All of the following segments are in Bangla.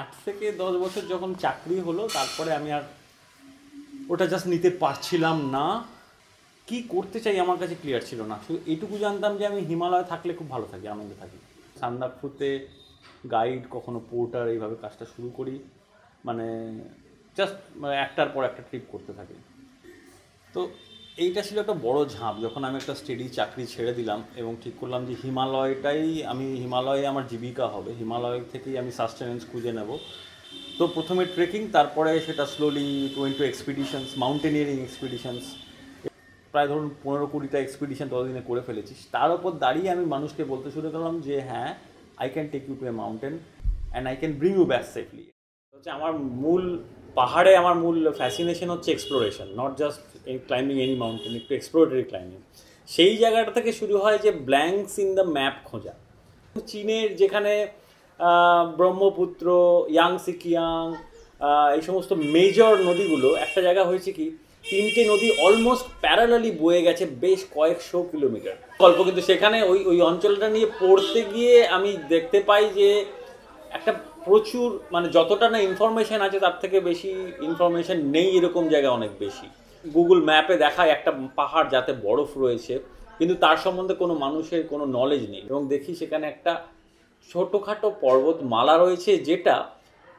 আট থেকে দশ বছর যখন চাকরি হলো তারপরে আমি আর ওটা জাস্ট নিতে পারছিলাম না কি করতে চাই আমার কাছে ক্লিয়ার ছিল না শুধু এটুকু জানতাম যে আমি হিমালয় থাকলে খুব ভালো থাকি আনন্দে থাকি সান্দাকফুতে গাইড কখনো পোর্টার এইভাবে কাজটা শুরু করি মানে জাস্ট মানে একটার পর একটা ট্রিপ করতে থাকি তো এইটা ছিল একটা বড় ঝাঁপ যখন আমি একটা স্টেডি চাকরি ছেড়ে দিলাম এবং ঠিক করলাম যে হিমালয়টাই আমি হিমালয়ে আমার জীবিকা হবে হিমালয় থেকেই আমি সাস্টেনেন্স খুঁজে নেব তো প্রথমে ট্রেকিং তারপরে সেটা স্লোলি টোয়েন টু এক্সপিডিশনস মাউন্টেনিয়ারিং এক্সপিডিশনস প্রায় ধরুন পনেরো কুড়িটা এক্সপিডিশন ততদিনে করে ফেলেছিস তার উপর দাঁড়িয়ে আমি মানুষকে বলতে শুরু করলাম যে হ্যাঁ I can take you to a mountain and I can bring you back safely হচ্ছে আমার মূল পাহাড়ে আমার মূল ফ্যাসিনেশন হচ্ছে exploration not just climbing any mountain একটু এক্সপ্লোরেটরি ক্লাইম্বিং সেই জায়গাটা থেকে শুরু হয় যে ব্ল্যাঙ্কস ইন দ্য ম্যাপ খোঁজা চীনের যেখানে ব্রহ্মপুত্র ইয়াং সিকিয়াং এই সমস্ত মেজর নদীগুলো একটা জায়গা হয়েছে কি তিনটে নদী অলমোস্ট প্যারালালি বয়ে গেছে বেশ কয়েকশো কিলোমিটার গল্প কিন্তু সেখানে ওই ওই অঞ্চলটা নিয়ে পড়তে গিয়ে আমি দেখতে পাই যে একটা প্রচুর মানে যতটা না ইনফরমেশান আছে তার থেকে বেশি ইনফরমেশান নেই এরকম জায়গা অনেক বেশি গুগল ম্যাপে দেখায় একটা পাহাড় যাতে বরফ রয়েছে কিন্তু তার সম্বন্ধে কোনো মানুষের কোনো নলেজ নেই এবং দেখি সেখানে একটা ছোটোখাটো পর্বত মালা রয়েছে যেটা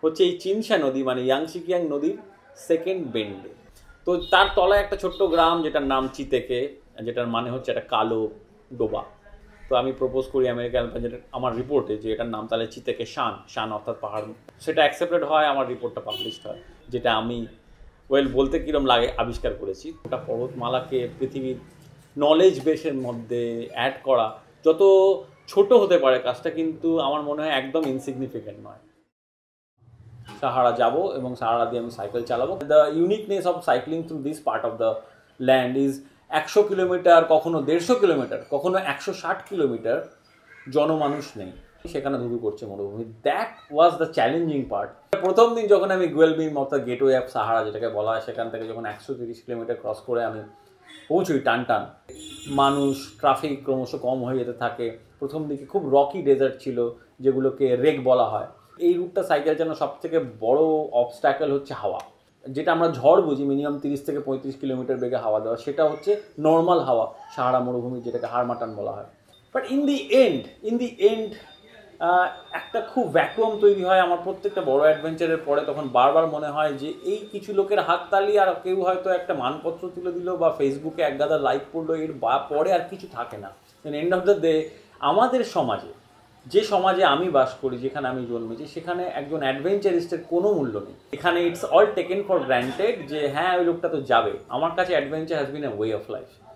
হচ্ছে এই চিনসা নদী মানে ইয়াংশিকিয়াং নদীর সেকেন্ড বেন্ডে তো তার তলায় একটা ছোট্ট গ্রাম যেটার নাম চিতেকে যেটার মানে হচ্ছে একটা কালো ডোবা তো আমি প্রপোজ করি আমেরিকা আলফাজেটের আমার রিপোর্টে যে এটার নাম তাহলে চিতেকে শান শান অর্থাৎ পাহাড় সেটা অ্যাকসেপ্টেড হয় আমার রিপোর্টটা পাবলিশ হয় যেটা আমি ওয়েল বলতে কীরকম লাগে আবিষ্কার করেছি ওটা পর্বতমালাকে পৃথিবীর নলেজ বেসের মধ্যে অ্যাড করা যত ছোট হতে পারে কাজটা কিন্তু আমার মনে হয় একদম ইনসিগনিফিকেন্ট নয় সাহারা যাব এবং সাহারা দিয়ে আমি সাইকেল চালাবো the uniqueness of cycling through this part of the land is একশো কিলোমিটার কখনো দেড়শো কিলোমিটার কখনো একশো ষাট কিলোমিটার জনমানুষ নেই সেখানে ধুধু করছে মরুভূমি that was the challenging part প্রথম দিন যখন আমি গুয়েলবিম অর্থাৎ গেটওয়ে অ্যাপ সাহারা যেটাকে বলা হয় সেখান থেকে যখন একশো তিরিশ কিলোমিটার ক্রস করে আমি পৌঁছই টান টান মানুষ ট্রাফিক ক্রমশ কম হয়ে যেতে থাকে প্রথম দিকে খুব রকি ডেজার্ট ছিল যেগুলোকে রেক বলা হয় এই রুটটা সাইকেল যেন সবথেকে বড় অবস্ট্যাকল হচ্ছে হাওয়া যেটা আমরা ঝড় বুঝি মিনিমাম তিরিশ থেকে পঁয়ত্রিশ কিলোমিটার বেগে হাওয়া দেওয়া সেটা হচ্ছে নর্মাল হাওয়া সাহারা মরুভূমি যেটাকে হারমাটান বলা হয় but in the end in the end একটা খুব ভ্যাকুয়াম তৈরি হয় আমার প্রত্যেকটা বড় অ্যাডভেঞ্চারের পরে তখন বারবার মনে হয় যে এই কিছু লোকের হাত তালি আর কেউ হয়তো একটা মানপত্র তুলে দিল বা ফেসবুকে একগাদা লাইক পড়লো এর বা পরে আর কিছু থাকে না এন্ড অফ দ্য ডে আমাদের সমাজে যে সমাজে আমি বাস করি যেখানে আমি জন্মেছি সেখানে একজন অ্যাডভেঞ্চারিস্টের কোনো মূল্য নেই এখানে it's all taken for granted যে হ্যাঁ ওই লোকটা তো যাবে আমার কাছে adventure has been a way of life